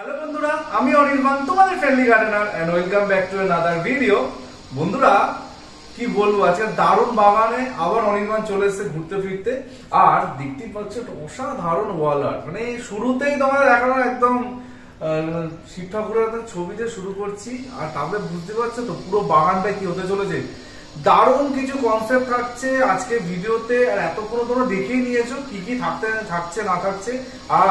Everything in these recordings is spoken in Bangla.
হ্যালো বন্ধুরা আমি অনির্বাণ তোমাদের friendly gardener and welcome back to another video বন্ধুরা কি বলবো আজকে দারুণ বাগানে আবার অনির্বাণ চলে এসেছে ঘুরতে ফিরতে আর দেখতে পাচ্ছ অসাধারণ ওয়াল আর্ট মানে শুরুতেই তোমার দেখানো একদম শিব ঠাকুরের ছবিতে শুরু করছি আর তারপরে বুঝতে পারছো তো পুরো বাগানটা কি হতে চলেছে দারুণ কিছু কনসেপ্ট থাকছে আজকে ভিডিওতে আর এতক্ষণ তোমরা দেখেই নিয়েছো কি কি থাকতে থাকছে না থাকছে আর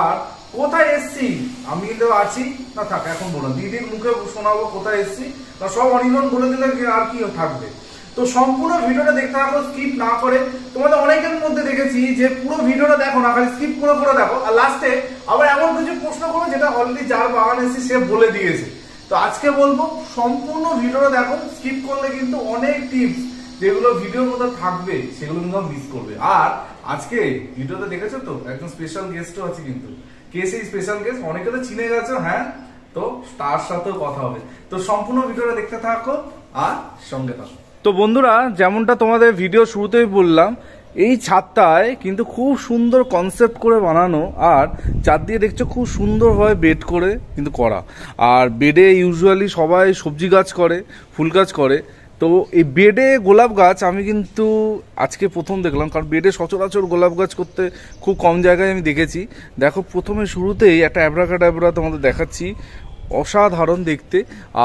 কোথায় এসছি আমি তো আছি না থাক এখন বলুন দিদির মুখে শোনাবো কোথায় এসছি তা সব অনিমন বলে দিলে আর কি থাকবে তো সম্পূর্ণ ভিডিওটা দেখতে থাকো স্কিপ না করে তোমাদের অনেকের মধ্যে দেখেছি যে পুরো ভিডিওটা দেখো না খালি স্কিপ করে করে দেখো আর লাস্টে আবার এমন কিছু প্রশ্ন করো যেটা অলরেডি যার বাগান এসেছি সে বলে দিয়েছে তো আজকে বলবো সম্পূর্ণ ভিডিওটা দেখো স্কিপ করলে কিন্তু অনেক টিপস যেগুলো ভিডিওর মধ্যে থাকবে সেগুলো কিন্তু মিস করবে আর আজকে ভিডিওটা দেখেছো তো একজন স্পেশাল গেস্টও আছে কিন্তু কেস এই স্পেশাল কেস অনেকে তো চিনে গেছো হ্যাঁ তো তার সাথেও কথা হবে তো সম্পূর্ণ ভিডিওটা দেখতে থাকো আর সঙ্গে থাকো তো বন্ধুরা যেমনটা তোমাদের ভিডিও শুরুতেই বললাম এই ছাদটায় কিন্তু খুব সুন্দর কনসেপ্ট করে বানানো আর চার দিয়ে দেখছো খুব সুন্দর হয় বেড করে কিন্তু করা আর বেডে ইউজুয়ালি সবাই সবজি গাছ করে ফুল গাছ করে তো এই বেডে গোলাপ গাছ আমি কিন্তু আজকে প্রথম দেখলাম কারণ বেডে সচরাচর গোলাপ গাছ করতে খুব কম জায়গায় আমি দেখেছি দেখো প্রথমে শুরুতেই একটা অ্যাবরাকাডাবরা তোমাদের দেখাচ্ছি অসাধারণ দেখতে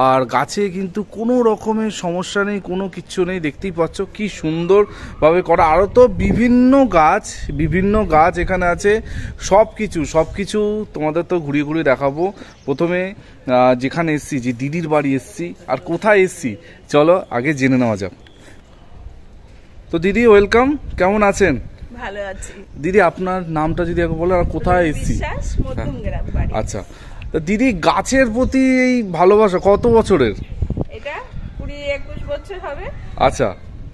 আর গাছে কিন্তু কোনো রকমের সমস্যা নেই কোনো কিচ্ছু নেই দেখতেই পাচ্ছ কি সুন্দরভাবে করা আরও তো বিভিন্ন গাছ বিভিন্ন গাছ এখানে আছে সব কিছু সব কিছু তোমাদের তো ঘুরিয়ে ঘুরিয়ে দেখাবো প্রথমে যেখানে এসছি যে দিদির বাড়ি এসছি আর কোথায় এসছি চলো আগে জেনে নেওয়া যাক তো দিদি ওয়েলকাম কেমন আছেন ভালো আছি দিদি আপনার নামটা যদি একবার বলেন আর কোথায় এসছি আচ্ছা দিদি গাছের প্রতি এই ভালোবাসা কত বছরের এটা কুড়ি একুশ বছর হবে আচ্ছা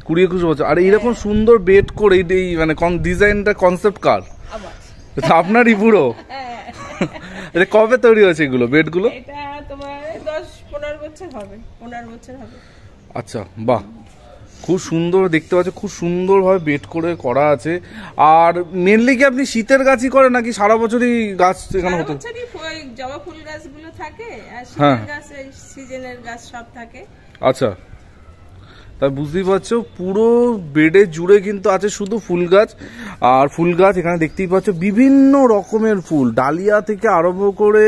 কুড়ি একুশ বছর আর এইরকম হ্যাঁ। সুন্দর বেড করে এই মানে ডিজাইনটা কনসেপ্ট কার আপনারই পুরো হ্যাঁ। এটা কবে তৈরি হয়েছে এগুলো বেডগুলো এটা তোমার দশ পনেরো বছর হবে পনেরো বছর হবে আচ্ছা বাহ খুব সুন্দর দেখতে পাচ্ছ খুব সুন্দরভাবে বেড করে করা আছে আর মেনলি কি আপনি শীতের গাছই করেন নাকি সারা বছরই গাছ এখানে হতো জবা ফুল গাছগুলো থাকে হ্যাঁ। গাছ সিজনের গাছ সব থাকে আচ্ছা তা বুঝতেই পারছো পুরো বেডে জুড়ে কিন্তু আছে শুধু ফুল গাছ আর ফুল গাছ এখানে দেখতেই পাচ্ছ বিভিন্ন রকমের ফুল ডালিয়া থেকে আরম্ভ করে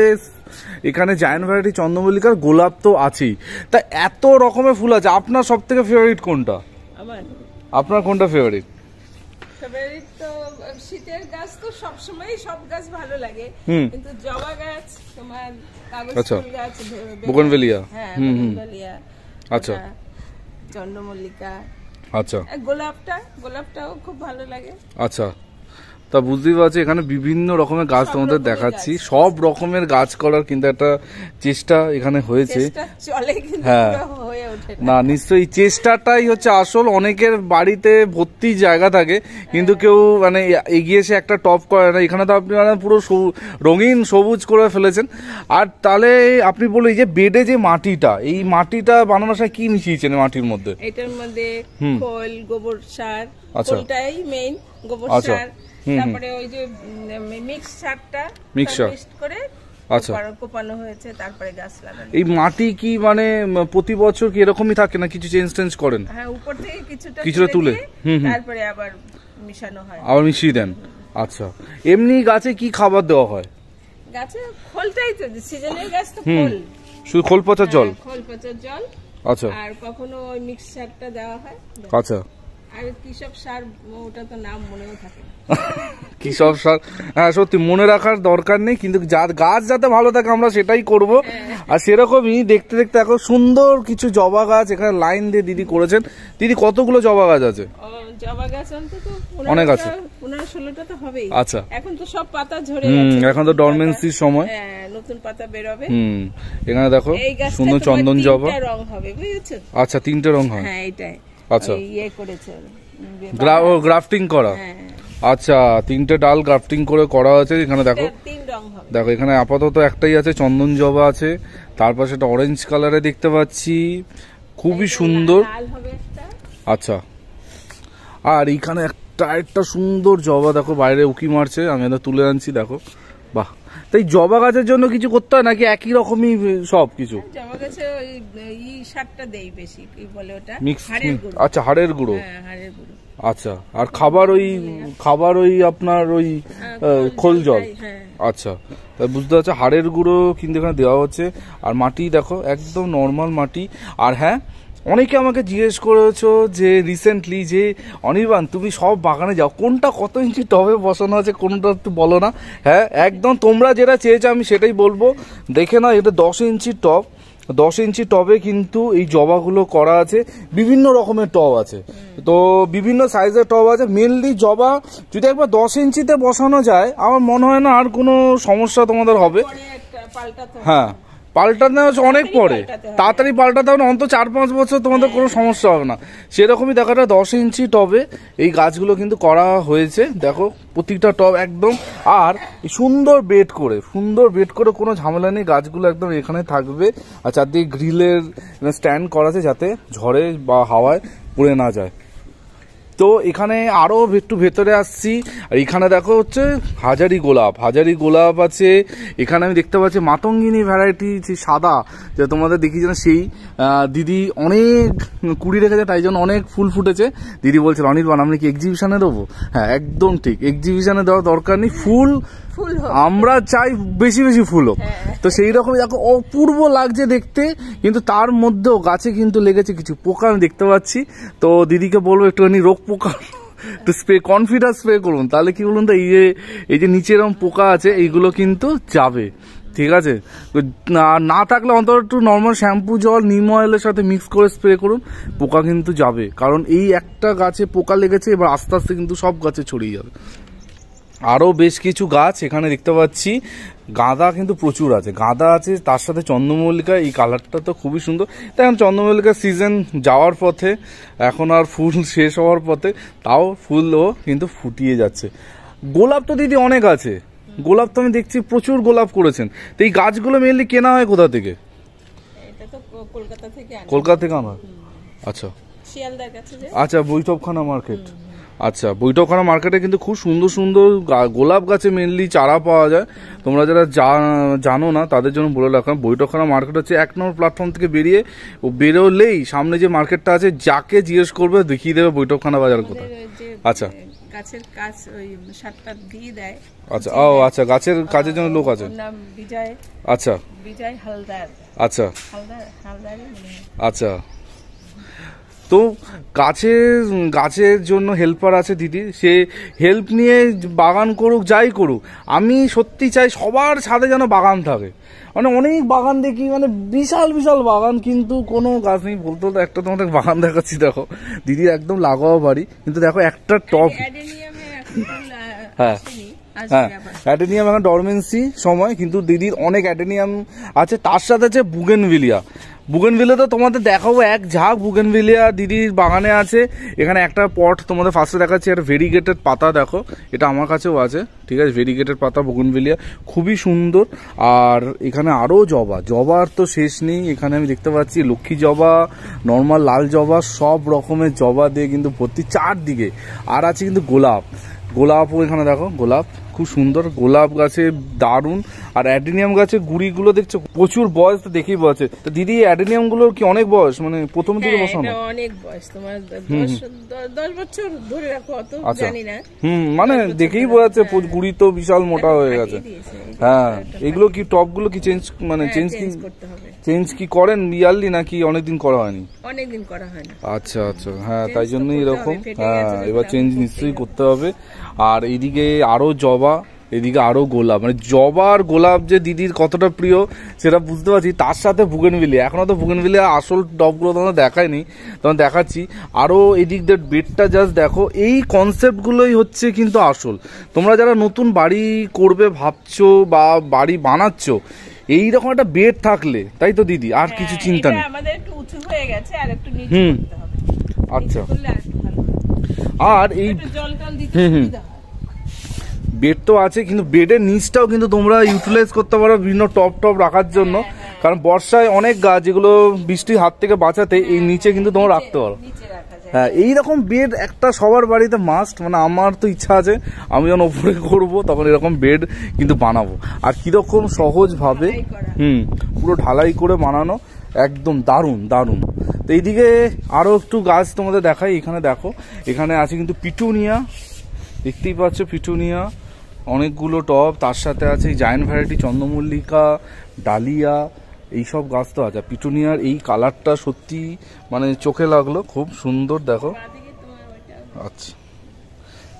এখানে জায়ান্ট ভ্যারাইটি চন্দ্রমল্লিকার গোলাপ তো আছেই তা এত রকমের ফুল আছে আপনার সব থেকে ফেভারিট কোনটা আপনার কোনটা ফেভারিট শীতের গাছ তো সব গাছ ভালো লাগে জবা গাছ আচ্ছা, হ্যাঁ, আচ্ছা। চন্দ্রমল্লিকা আচ্ছা গোলাপটা গোলাপটাও খুব ভালো লাগে আচ্ছা তা বুঝতেই পারছি এখানে বিভিন্ন রকমের গাছ তোমাদের দেখাচ্ছি সব রকমের গাছ করার কিন্তু একটা চেষ্টা এখানে হয়েছে হ্যাঁ না নিশ্চয়ই চেষ্টাটাই হচ্ছে আসল অনেকের বাড়িতে ভর্তি জায়গা থাকে কিন্তু হ্যাঁ। কেউ মানে এগিয়ে এসে একটা টপ করে না এখানে তো আপনি মানে পুরো রঙিন সবুজ করে ফেলেছেন আর তাহলে আপনি বলে এই যে বেডে যে মাটিটা এই মাটিটা বানানোর সময় কি মিশিয়েছেন মাটির মধ্যে এটার মধ্যে খোল গোবর সার আচ্ছা গোবর আচ্ছা। সার তারপরে ওই যে মিক্স সারটা মিক্স করে আচ্ছা কোপানো হয়েছে তারপরে গাছ লাগানো এই মাটি কি মানে প্রতি বছর কি এরকমই থাকে না কিছু চেঞ্জ টেঞ্জ করেন হ্যাঁ উপর থেকে কিছুটা কিছুটা তুলে তারপরে আবার মিশানো হয় আবার মিশিয়ে দেন আচ্ছা এমনি গাছে কি খাবার দেওয়া হয় গাছে খোলটাই তো সিজনের গাছ তো খোল শুধু খোল পচা হ্যাঁ, জল খোল পচা জল আচ্ছা আর কখনো ওই মিক্সারটা দেওয়া হয় আচ্ছা কৃষক সার হ্যাঁ সত্যি মনে রাখার দরকার নেই কিন্তু গাছ যাতে ভালো থাকে আমরা সেটাই করব হ্যাঁ। আর সেরকমই দেখতে দেখতে এখন সুন্দর কিছু জবা গাছ এখানে লাইন দিয়ে দিদি করেছেন দিদি কতগুলো জবা গাছ আছে জবা গাছ অনেক আছে আচ্ছা এখন তো সব পাতা এখন তো সময় হ্যাঁ, নতুন পাতা হুম এখানে দেখো সুন্দর চন্দন জবা আচ্ছা তিনটে রং হয় হ্যাঁ, এটাই আচ্ছা মানে ইয়ে করেছে গ্রাফটিং করা হ্যাঁ। আচ্ছা তিনটে ডাল গ্রাফটিং করে করা আছে এখানে দেখো দেখো এখানে আপাতত একটাই আছে চন্দন জবা আছে তার পাশে একটা অরেঞ্জ কালারে দেখতে পাচ্ছি খুবই সুন্দর আচ্ছা আর এখানে একটা একটা সুন্দর জবা দেখো বাইরে উকি মারছে আমি এটা তুলে আনছি দেখো তাই জবা গাছের জন্য কিছু করতে হয় নাকি একই রকমই সব কিছু আচ্ছা হ্যাঁ, হাড়ের গুঁড়ো আচ্ছা আর খাবার ওই খাবার ওই আপনার ওই হ্যাঁ, খোল জল হ্যাঁ। আচ্ছা তাই বুঝতে পারছো হাড়ের গুঁড়ো কিন্তু এখানে দেওয়া হচ্ছে আর মাটি দেখো একদম নর্মাল মাটি আর হ্যাঁ অনেকে আমাকে জিজ্ঞেস করেছো যে রিসেন্টলি যে অনির্বাণ তুমি সব বাগানে যাও কোনটা কত ইঞ্চি টবে বসানো আছে কোনটা একটু বলো না হ্যাঁ একদম তোমরা যেটা চেয়েছো আমি সেটাই বলবো দেখে না এটা দশ ইঞ্চি টব দশ ইঞ্চি টবে কিন্তু এই জবাগুলো করা আছে বিভিন্ন রকমের টব আছে তো বিভিন্ন সাইজের টব আছে মেনলি জবা যদি একবার দশ ইঞ্চিতে বসানো যায় আমার মনে হয় না আর কোনো সমস্যা তোমাদের হবে হ্যাঁ হচ্ছে অনেক পরে তাড়াতাড়ি পাল্টাতে হবে অন্ত অন্তত চার পাঁচ বছর তোমাদের কোনো সমস্যা হবে না সেরকমই দেখো একটা দশ ইঞ্চি টবে এই গাছগুলো কিন্তু করা হয়েছে দেখো প্রত্যেকটা টব একদম আর সুন্দর বেড করে সুন্দর বেড করে কোনো ঝামেলা নেই গাছগুলো একদম এখানে থাকবে আর চারদিকে গ্রিলের স্ট্যান্ড করা আছে যাতে ঝড়ে বা হাওয়ায় পড়ে না যায় তো এখানে আরও একটু ভেতরে আসছি আর এখানে দেখো হচ্ছে হাজারি গোলাপ হাজারি গোলাপ আছে এখানে আমি দেখতে পাচ্ছি মাতঙ্গিনী ভ্যারাইটি যে সাদা যে তোমাদের দেখি যেন সেই দিদি অনেক কুড়ি রেখেছে তাই জন্য অনেক ফুল ফুটেছে দিদি বলছিল বান আমি কি এক্সিবিশানে দেবো হ্যাঁ একদম ঠিক এক্সিবিশানে দেওয়ার দরকার নেই ফুল আমরা চাই বেশি বেশি ফুল হোক হ্যাঁ। তো সেই রকম দেখো অপূর্ব লাগছে দেখতে কিন্তু তার মধ্যেও গাছে কিন্তু লেগেছে কিছু পোকা আমি দেখতে পাচ্ছি তো দিদিকে বলবো একটুখানি রোগ পোকা স্প্রে কনফিডার স্প্রে করুন তাহলে কি বলুন তো এই যে এই যে নিচে এরকম পোকা আছে এইগুলো কিন্তু যাবে ঠিক আছে না থাকলে অন্তত একটু নর্মাল শ্যাম্পু জল নিম অয়েলের সাথে মিক্স করে স্প্রে করুন পোকা কিন্তু যাবে কারণ এই একটা গাছে পোকা লেগেছে এবার আস্তে আস্তে কিন্তু সব গাছে ছড়িয়ে যাবে আরও বেশ কিছু গাছ এখানে দেখতে পাচ্ছি গাঁদা কিন্তু প্রচুর আছে গাঁদা আছে তার সাথে চন্দ্রমল্লিকা এই কালারটা তো খুবই সুন্দর তাই এখন চন্দ্রমল্লিকার সিজন যাওয়ার পথে এখন আর ফুল শেষ হওয়ার পথে তাও ফুলও কিন্তু ফুটিয়ে যাচ্ছে গোলাপ তো দিদি অনেক আছে গোলাপ তো আমি দেখছি প্রচুর গোলাপ করেছেন তো এই গাছগুলো মেনলি কেনা হয় কোথা থেকে কলকাতা থেকে আনা আচ্ছা আচ্ছা বৈঠবখানা মার্কেট আচ্ছা বৈঠকখানা মার্কেটে কিন্তু খুব সুন্দর সুন্দর গোলাপ গাছে মেনলি চারা পাওয়া যায় তোমরা যারা জানো না তাদের জন্য বলে রাখলাম বৈঠকখানা মার্কেট হচ্ছে এক নম্বর প্ল্যাটফর্ম থেকে বেরিয়ে ও বেরোলেই সামনে যে মার্কেটটা আছে যাকে জিজ্ঞেস করবে দেখিয়ে দেবে বৈঠকখানা বাজার কোথায় আচ্ছা গাছের কাজ ওই দিয়ে দেয় আচ্ছা ও আচ্ছা গাছের কাজের জন্য লোক আছে আচ্ছা আচ্ছা আচ্ছা তো গাছের গাছের জন্য হেল্পার আছে দিদি সে হেল্প নিয়ে বাগান করুক যাই করুক আমি সত্যি চাই সবার ছাদে যেন বাগান থাকে মানে অনেক বাগান দেখি মানে বিশাল বিশাল বাগান কিন্তু কোনো গাছ নেই বলতে বলতে একটা তোমাদের বাগান দেখাচ্ছি দেখো দিদি একদম লাগাওয়া বাড়ি কিন্তু দেখো একটা টপ হ্যাঁ হ্যাঁ অ্যাডেনিয়াম এখন ডরমেন্সি সময় কিন্তু দিদির অনেক অ্যাডেনিয়াম আছে তার সাথে আছে বুগেনভিলিয়া বুগেনভিলিয়া তো তোমাদের দেখাবো এক ঝাঁক বুগেনভিলিয়া দিদির বাগানে আছে এখানে একটা পট তোমাদের ফার্স্টে দেখাচ্ছি একটা ভেরিগেটেড পাতা দেখো এটা আমার কাছেও আছে ঠিক আছে ভেরিগেটেড পাতা বুগেনভিলিয়া খুবই সুন্দর আর এখানে আরও জবা জবার তো শেষ নেই এখানে আমি দেখতে পাচ্ছি লক্ষ্মী জবা নর্মাল লাল জবা সব রকমের জবা দিয়ে কিন্তু ভর্তি চারদিকে আর আছে কিন্তু গোলাপ গোলাপও এখানে দেখো গোলাপ খুব সুন্দর গোলাপ গাছে দারুণ আর অ্যাডিনিয়াম গাছে গুড়িগুলো দেখছো প্রচুর বয়স তো দেখেই বলছে তো দিদি অ্যাডিনিয়াম গুলোর কি অনেক বয়স মানে প্রথম থেকে হ্যাঁ, বসানো অনেক বয়স তোমার দশ বছর ধরে রাখো অত আচ্ছা। হুম মানে দেখেই বোঝাচ্ছে হ্যাঁ। গুড়ি তো বিশাল মোটা হয়ে গেছে হ্যাঁ এগুলো কি টপ গুলো কি চেঞ্জ মানে চেঞ্জ হ্যাঁ, কি চেঞ্জ কি করেন ইয়ারলি নাকি অনেকদিন করা হয়নি অনেকদিন করা হয়নি আচ্ছা আচ্ছা হ্যাঁ তাই জন্যই এরকম হ্যাঁ এবার চেঞ্জ নিশ্চয়ই করতে হবে আর এইদিকে আরো জবা জবা এদিকে আরও গোলাপ মানে জবা আর গোলাপ যে দিদির কতটা প্রিয় সেটা বুঝতে পারছি তার সাথে বুগেনভিলে এখনও তো বুগেনভিলে আসল টপগুলো আমরা দেখাইনি তখন দেখাচ্ছি আরও এদিক দিয়ে বেডটা জাস্ট দেখো এই কনসেপ্টগুলোই হচ্ছে কিন্তু আসল তোমরা যারা নতুন বাড়ি করবে ভাবছো বা বাড়ি বানাচ্ছ এইরকম একটা বেড থাকলে তাই তো দিদি আর হ্যাঁ, কিছু চিন্তা নেই হুম আচ্ছা আর এই হুম হুম বেড তো আছে কিন্তু বেডের নিচটাও কিন্তু তোমরা ইউটিলাইজ করতে পারো বিভিন্ন টপ টপ রাখার জন্য কারণ বর্ষায় অনেক গাছ যেগুলো বৃষ্টির হাত থেকে বাঁচাতে এই নিচে কিন্তু তোমরা রাখতে পারো হ্যাঁ এইরকম বেড একটা সবার বাড়িতে মাস্ট মানে আমার তো ইচ্ছা আছে আমি যখন ওপরে করবো তখন এরকম বেড কিন্তু বানাবো আর কীরকম সহজভাবে হুম পুরো ঢালাই করে বানানো একদম দারুণ দারুণ তো এইদিকে আরও একটু গাছ তোমাদের দেখাই এখানে দেখো এখানে আছে কিন্তু পিটুনিয়া দেখতেই পাচ্ছ পিটুনিয়া অনেকগুলো টব তার সাথে আছে জায়েন্ট ভ্যারাইটি চন্দ্রমল্লিকা ডালিয়া এইসব গাছ তো আছে পিটুনিয়ার এই কালারটা সত্যি মানে চোখে লাগলো খুব সুন্দর দেখো আচ্ছা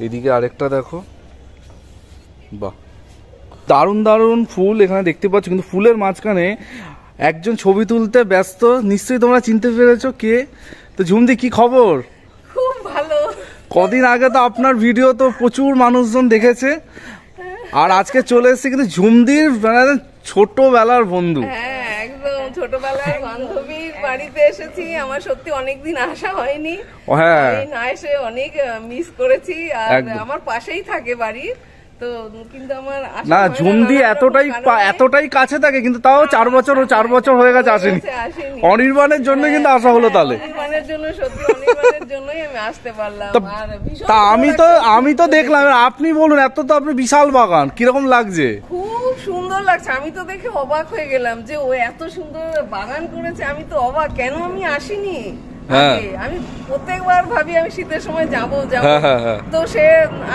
এদিকে আরেকটা দেখো বাহ দারুণ দারুণ ফুল এখানে দেখতে পাচ্ছ কিন্তু ফুলের মাঝখানে একজন ছবি তুলতে ব্যস্ত নিশ্চয়ই তোমরা চিনতে পেরেছো কে তো ঝুমদি কি খবর কদিন আগে তো আপনার ভিডিও তো প্রচুর মানুষজন দেখেছে আর আজকে চলে এসেছি কিন্তু ঝুমদির মানে ছোটবেলার বন্ধু হ্যাঁ, একদম ছোটবেলায় বান্ধবীর বাড়িতে এসেছি আমার সত্যি অনেকদিন আসা হয়নি হ্যাঁ না এসে অনেক মিস করেছি আর আমার পাশেই থাকে বাড়ির না ঝুমদি এতটাই এতটাই কাছে থাকে কিন্তু তাও চার বছর ও চার বছর হয়ে গেছে আসেনি অনির্বাণের হ্যাঁ, হ্যাঁ, জন্য কিন্তু আসা হলো তাহলে তা আমি তো আমি তো দেখলাম আপনি বলুন এত তো আপনি বিশাল বাগান কিরকম লাগছে খুব সুন্দর লাগছে আমি তো দেখে অবাক হয়ে গেলাম যে ও এত সুন্দর বাগান করেছে আমি তো অবাক কেন আমি আসিনি হ্যাঁ। আমি প্রত্যেকবার ভাবি আমি শীতের সময় যাব যাব হ্যাঁ, হ্যাঁ, তো সে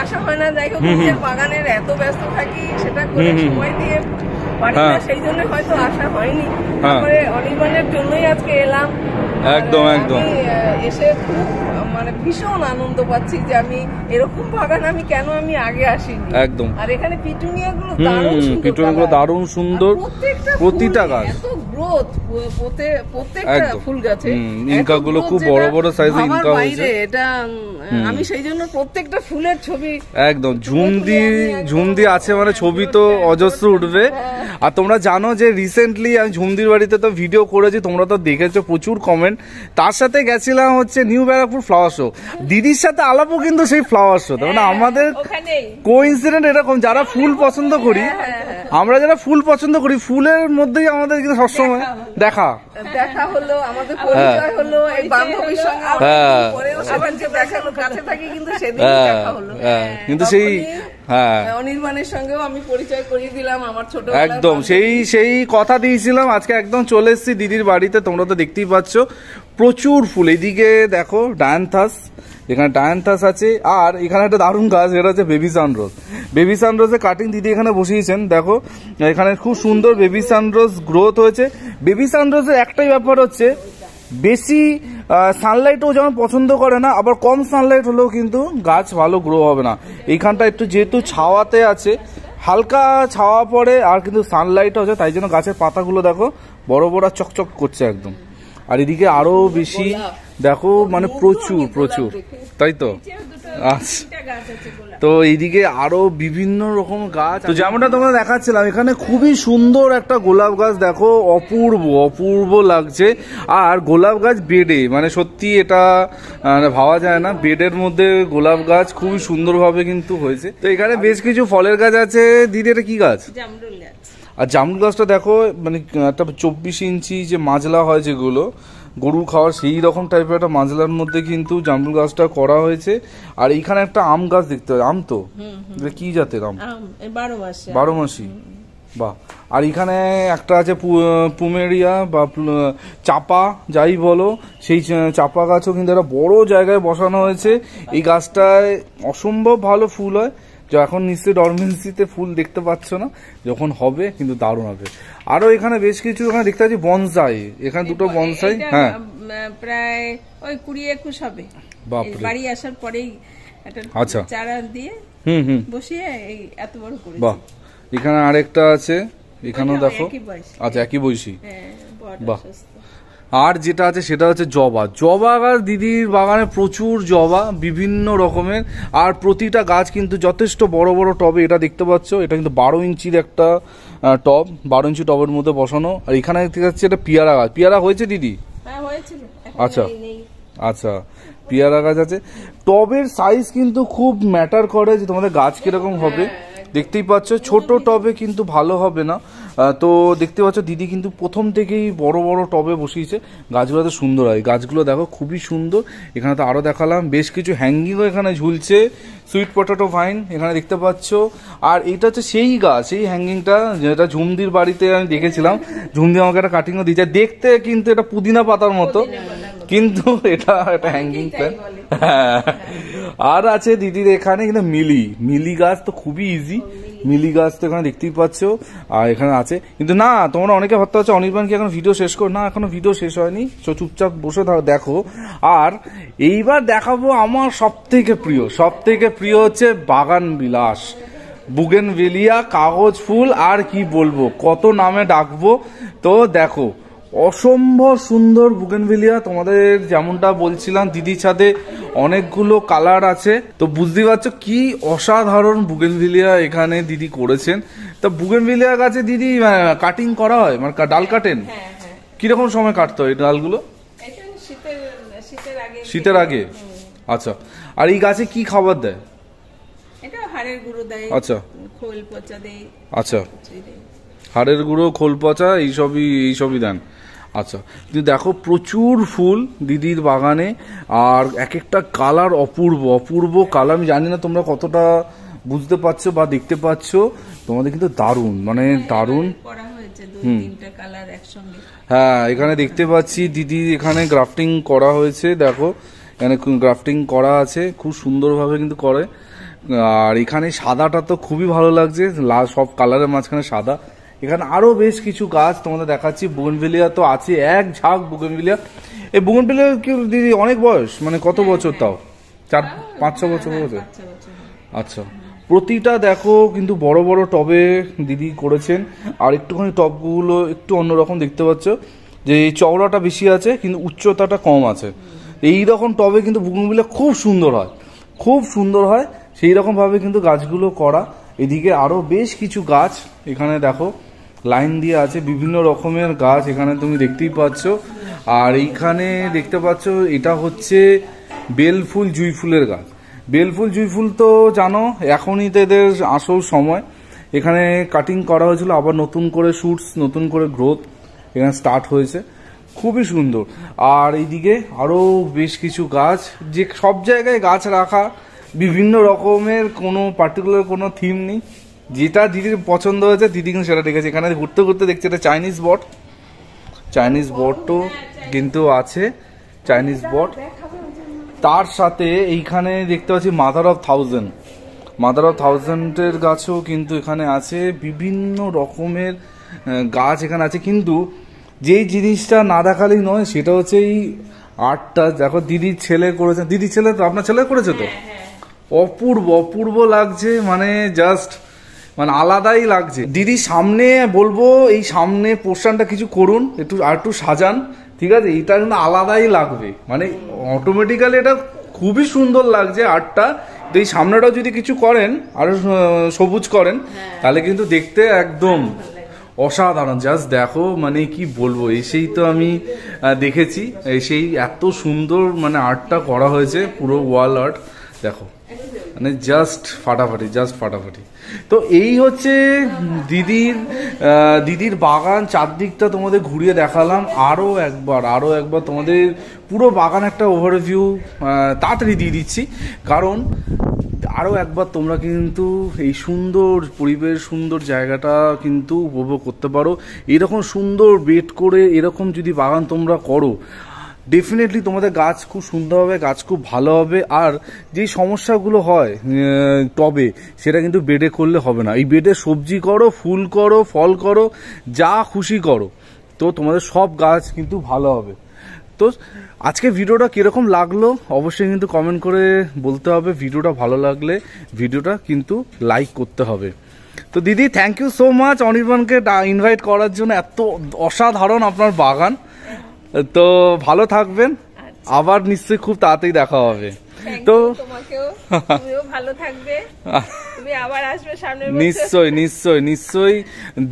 আশা হয় না যাই হোক বাগানের এত ব্যস্ত থাকি সেটা সময় দিয়ে সেই জন্য হয়তো হয়নি তারপরে অনির্বাণের জন্যই আজকে এলাম একদম একদম এসে খুব মানে ভীষণ আনন্দ পাচ্ছি যে আমি এরকম বাগান আমি কেন আমি আগে আসি একদম আর এখানে পিটুনিয়া গুলো দারুণ পিটুনিয়া গুলো সুন্দর প্রতিটা গাছ গ্রোথ প্রত্যেকটা ফুল গাছে ইনকা গুলো খুব বড় বড় সাইজে ইনকা হয়েছে এটা আমি সেই জন্য প্রত্যেকটা ফুলের ছবি একদম ঝুমদি ঝুমদি আছে মানে হ্যাঁ, ছবি তো অজস্র উঠবে হ্যাঁ। আর তোমরা জানো যে রিসেন্টলি আমি ঝুমদির বাড়িতে তো ভিডিও করেছি তোমরা তো দেখেছো প্রচুর কমেন্ট তার সাথে গেছিলাম হচ্ছে নিউ ব্যারাকপুর ফ্লাওয়ার শো দিদির সাথে আলাপও কিন্তু সেই ফ্লাওয়ার শো তার মানে হ্যাঁ, আমাদের কোইন্সিডেন্ট এরকম যারা ফুল পছন্দ করি আমরা যারা ফুল পছন্দ করি ফুলের মধ্যেই আমাদের কিন্তু সবসময় সময় দেখা দেখা হলো আমাদের হ্যাঁ। হলো এই বান্ধবীর সঙ্গে আবার হ্যাঁ। যে দেখা কাছে থাকি কিন্তু সেদিন হ্যাঁ, দেখা হলো কিন্তু সেই হ্যাঁ।, হ্যাঁ অনির্বাণের সঙ্গেও আমি পরিচয় করিয়ে দিলাম আমার ছোট একদম সেই সেই কথা দিয়েছিলাম আজকে একদম চলে এসেছি দিদির বাড়িতে তোমরা তো দেখতেই পাচ্ছ প্রচুর ফুল এদিকে দেখো ডায়ান্থাস এখানে ডায়ান্থাস আছে আর এখানে একটা দারুণ গাছ এটা হচ্ছে বেবি সানরোজ বেবি সানরোজের কাটিং দিদি এখানে বসিয়েছেন দেখো এখানে খুব সুন্দর বেবি সানরোজ গ্রোথ হয়েছে বেবি সানরোজের একটাই ব্যাপার হচ্ছে বেশি সানলাইটও যেমন পছন্দ করে না আবার কম সানলাইট হলেও কিন্তু গাছ ভালো গ্রো হবে না এইখানটা একটু যেহেতু ছাওয়াতে আছে হালকা ছাওয়া পড়ে আর কিন্তু সানলাইটও আছে তাই জন্য গাছের পাতাগুলো দেখো বড় বড় চকচক করছে একদম আর এদিকে আরো বেশি দেখো মানে প্রচুর প্রচুর তাই তো আচ্ছা। তো এইদিকে আরো বিভিন্ন রকম গাছ তো যেমনটা তোমরা দেখাচ্ছিলাম এখানে খুবই সুন্দর একটা গোলাপ গাছ দেখো অপূর্ব অপূর্ব লাগছে আর গোলাপ গাছ বেডে মানে সত্যি এটা ভাবা যায় না বেডের মধ্যে গোলাপ গাছ খুবই সুন্দরভাবে কিন্তু হয়েছে তো এখানে বেশ কিছু ফলের গাছ আছে দিদি এটা কি গাছ আর জামরুল গাছটা দেখো মানে একটা চব্বিশ ইঞ্চি যে মাজলা হয় যেগুলো গরুর খাওয়ার সেই রকম টাইপের একটা মাজলার মধ্যে কিন্তু জামরুল গাছটা করা হয়েছে আর এইখানে একটা আম গাছ দেখতে হয় আম তো কি জাতের আম বারো মাসি বাহ আর এখানে একটা আছে পুমেরিয়া বা চাপা যাই বলো সেই চাপা গাছও কিন্তু একটা বড় জায়গায় বসানো হয়েছে এই গাছটায় অসম্ভব ভালো ফুল হয় এখন নিশ্চয়ই ডরমেন্সিতে ফুল দেখতে পাচ্ছ না যখন হবে কিন্তু দারুণ হবে আরও এখানে বেশ কিছু এখানে দেখতে পাচ্ছি বনসাই এখানে দুটো বনসাই হ্যাঁ প্রায় ওই কুড়ি একুশ হবে বাড়ি আসার পরেই আচ্ছা চারা দিয়ে হুম হুম বসিয়ে এই এত বড় করে বাহ এখানে আরেকটা আছে এখানেও দেখো আচ্ছা একই বৈশি হ্যাঁ, বাহ আর যেটা আছে সেটা হচ্ছে জবা জবা গাছ দিদির বাগানে প্রচুর জবা বিভিন্ন রকমের আর প্রতিটা গাছ কিন্তু যথেষ্ট বড় বড় টবে এটা দেখতে পাচ্ছ এটা কিন্তু বারো ইঞ্চির একটা টব বারো ইঞ্চি টবের মধ্যে বসানো আর এখানে দেখতে যাচ্ছে এটা পিয়ারা গাছ পিয়ারা হয়েছে দিদি হ্যাঁ, আচ্ছা আচ্ছা পিয়ারা গাছ আছে টবের সাইজ কিন্তু খুব ম্যাটার করে যে তোমাদের গাছ কিরকম হবে হ্যাঁ। দেখতেই পাচ্ছ ছোট টবে কিন্তু ভালো হবে না তো দেখতে পাচ্ছ দিদি কিন্তু প্রথম থেকেই বড় বড় টবে বসিয়েছে গাছগুলো তো সুন্দর হয় গাছগুলো দেখো খুবই সুন্দর এখানে তো আরও দেখালাম বেশ কিছু হ্যাঙ্গিংও এখানে ঝুলছে সুইট পটেটো ভাইন এখানে দেখতে পাচ্ছ আর এটা হচ্ছে সেই গাছ এই হ্যাঙ্গিংটা যেটা ঝুমদির বাড়িতে আমি দেখেছিলাম ঝুমদি আমাকে একটা কাটিংও দিয়েছে দেখতে কিন্তু এটা পুদিনা পাতার মতো কিন্তু এটা একটা হ্যাঙ্গিং প্ল্যান আর আছে দিদির এখানে কিন্তু মিলি মিলি গাছ তো খুবই ইজি মিলি গাছ তো এখানে দেখতেই পাচ্ছ আর এখানে আছে কিন্তু না তোমরা অনেকে ভাবতে পারছো অনির্বাণ কি এখন ভিডিও শেষ করো না এখনো ভিডিও শেষ হয়নি তো চুপচাপ বসে থাকো দেখো আর এইবার দেখাবো আমার সব থেকে প্রিয় সব থেকে প্রিয় হচ্ছে বাগান বিলাস বুগেন কাগজ ফুল আর কি বলবো কত নামে ডাকবো তো দেখো অসম্ভব সুন্দর বুগেনভিলিয়া তোমাদের যেমনটা বলছিলাম দিদি ছাদে অনেকগুলো কালার আছে তো বুঝতে পারছো কি অসাধারণ বুগেনভিলিয়া এখানে দিদি করেছেন তো বুগেনভিলিয়া গাছে দিদি কাটিং করা হয় মানে ডাল কাটেন হ্যাঁ, হ্যাঁ। কিরকম সময় কাটতে হয় ডালগুলো শীতের আগে আচ্ছা আর এই গাছে কি খাবার দেয় আচ্ছা আচ্ছা হাড়ের গুঁড়ো খোল পচা এইসবই এইসবই দেন আচ্ছা কিন্তু দেখো প্রচুর ফুল দিদির বাগানে আর এক একটা কালার অপূর্ব অপূর্ব কালার আমি জানি না তোমরা কতটা বুঝতে পারছো বা দেখতে পাচ্ছ তোমাদের কিন্তু দারুণ মানে হ্যাঁ, দারুণ হ্যাঁ এখানে দেখতে পাচ্ছি দিদি এখানে গ্রাফটিং করা হয়েছে দেখো এখানে গ্রাফটিং করা আছে খুব সুন্দরভাবে কিন্তু করে আর এখানে সাদাটা তো খুবই ভালো লাগছে সব কালারের মাঝখানে সাদা এখানে আরও বেশ কিছু গাছ তোমাদের দেখাচ্ছি বুগনভিলিয়া তো আছে এক ঝাঁক বুগনভিলিয়া এই বুগনভিলিয়া কি দিদি অনেক বয়স মানে কত হ্যাঁ, বছর হ্যাঁ। তাও চার হ্যাঁ, পাঁচ ছ বছর বছর আচ্ছা প্রতিটা দেখো কিন্তু বড় বড় টবে দিদি করেছেন আর একটুখানি টবগুলো একটু অন্যরকম দেখতে পাচ্ছ যে এই চওড়াটা বেশি আছে কিন্তু উচ্চতাটা কম আছে এই রকম টবে কিন্তু বুগনভিলিয়া খুব সুন্দর হয় খুব সুন্দর হয় সেই রকমভাবে কিন্তু গাছগুলো করা এদিকে আরও বেশ কিছু গাছ এখানে দেখো লাইন দিয়ে আছে বিভিন্ন রকমের গাছ এখানে তুমি দেখতেই পাচ্ছ আর এইখানে দেখতে পাচ্ছ এটা হচ্ছে বেলফুল জুই ফুলের গাছ বেলফুল জুই ফুল তো জানো এখনই তো এদের আসল সময় এখানে কাটিং করা হয়েছিল আবার নতুন করে শুটস নতুন করে গ্রোথ এখানে স্টার্ট হয়েছে খুবই সুন্দর আর এইদিকে আরও বেশ কিছু গাছ যে সব জায়গায় গাছ রাখা বিভিন্ন রকমের কোনো পার্টিকুলার কোনো থিম নেই যেটা দিদির পছন্দ হয়েছে দিদি কিন্তু সেটা দেখেছে এখানে ঘুরতে ঘুরতে দেখছে এটা চাইনিজ বট চাইনিজ বটও কিন্তু আছে চাইনিজ বট তার সাথে এইখানে দেখতে পাচ্ছি mother of thousand mother of থাউজেন্ডের গাছও কিন্তু এখানে আছে বিভিন্ন রকমের গাছ এখানে আছে কিন্তু যেই জিনিসটা না দেখালেই নয় সেটা হচ্ছে এই আর্টটা দেখো দিদির ছেলে করেছে দিদির ছেলে তো আপনার ছেলে করেছে তো হ্যাঁ, হ্যাঁ। অপূর্ব অপূর্ব লাগছে মানে জাস্ট মানে আলাদাই লাগছে দিদি সামনে বলবো এই সামনে পোর্শনটা কিছু করুন একটু আর একটু সাজান ঠিক আছে এটা কিন্তু আলাদাই লাগবে মানে অটোমেটিক্যালি এটা খুবই সুন্দর লাগছে আর্টটা তো এই সামনেটাও যদি কিছু করেন আরো সবুজ করেন হ্যাঁ। তাহলে কিন্তু দেখতে একদম হ্যাঁ, অসাধারণ জাস্ট দেখো মানে কি বলবো এসেই তো আমি দেখেছি সেই এত সুন্দর মানে আর্টটা করা হয়েছে পুরো ওয়াল আর্ট দেখো মানে জাস্ট ফাটাফাটি জাস্ট ফাটাফাটি তো এই হচ্ছে দিদির দিদির বাগান চারদিকটা তোমাদের ঘুরিয়ে দেখালাম আরও একবার আরও একবার তোমাদের পুরো বাগান একটা ওভারভিউ তাড়াতাড়ি দিয়ে দিচ্ছি কারণ আরও একবার তোমরা কিন্তু এই সুন্দর পরিবেশ সুন্দর জায়গাটা কিন্তু উপভোগ করতে পারো এরকম সুন্দর বেড করে এরকম যদি বাগান তোমরা করো ডেফিনেটলি তোমাদের গাছ খুব সুন্দর হবে গাছ খুব ভালো হবে আর যে সমস্যাগুলো হয় টবে সেটা কিন্তু বেডে করলে হবে না এই বেডে সবজি করো ফুল করো ফল করো যা খুশি করো তো তোমাদের সব গাছ কিন্তু ভালো হবে তো আজকে ভিডিওটা কীরকম লাগলো অবশ্যই কিন্তু কমেন্ট করে বলতে হবে ভিডিওটা ভালো লাগলে ভিডিওটা কিন্তু লাইক করতে হবে তো দিদি থ্যাংক ইউ সো মাচ অনির্বাণকে ইনভাইট করার জন্য এত অসাধারণ আপনার বাগান তো ভালো থাকবেন আচ্ছা। আবার নিশ্চয়ই খুব তাড়াতাড়ি দেখা হবে তো নিশ্চয় নিশ্চয় নিশ্চয়ই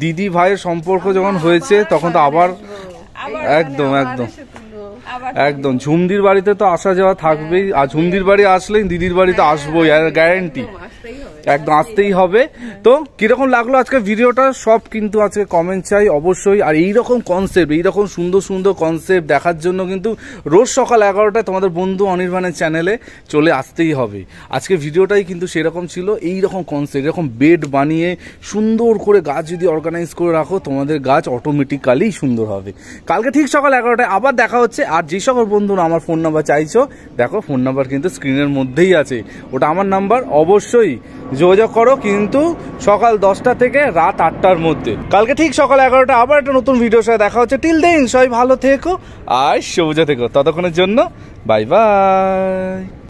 দিদি ভাইয়ের সম্পর্ক যখন হয়েছে তখন তো মানে আবার একদম একদম একদম ঝুমদির বাড়িতে তো আসা যাওয়া থাকবেই হ্যাঁ। আর ঝুমদির বাড়ি আসলেই দিদির বাড়িতে হ্যাঁ, আসবোই আর গ্যারেন্টি একদম আসতেই হবে তো কিরকম লাগলো আজকে ভিডিওটা সব কিন্তু আজকে কমেন্ট চাই অবশ্যই আর এইরকম কনসেপ্ট এইরকম সুন্দর সুন্দর কনসেপ্ট দেখার জন্য কিন্তু রোজ সকাল এগারোটায় তোমাদের বন্ধু অনির্বাণের চ্যানেলে চলে আসতেই হবে আজকে ভিডিওটাই কিন্তু সেরকম ছিল এই রকম কনসেপ্ট এরকম বেড বানিয়ে সুন্দর করে গাছ যদি অর্গানাইজ করে রাখো তোমাদের গাছ অটোমেটিক্যালি সুন্দর হবে কালকে ঠিক সকাল এগারোটায় আবার দেখা হচ্ছে আর যে সকল বন্ধুরা আমার ফোন নাম্বার চাইছো দেখো ফোন নাম্বার কিন্তু স্ক্রিনের মধ্যেই আছে ওটা আমার নাম্বার অবশ্যই যোগাযোগ করো কিন্তু সকাল দশটা থেকে রাত আটটার মধ্যে কালকে ঠিক সকাল এগারোটা আবার একটা নতুন ভিডিও সাথে দেখা হচ্ছে টিল দিন সবাই ভালো থেকো আর সবুজে থেকো ততক্ষণের জন্য বাই বাই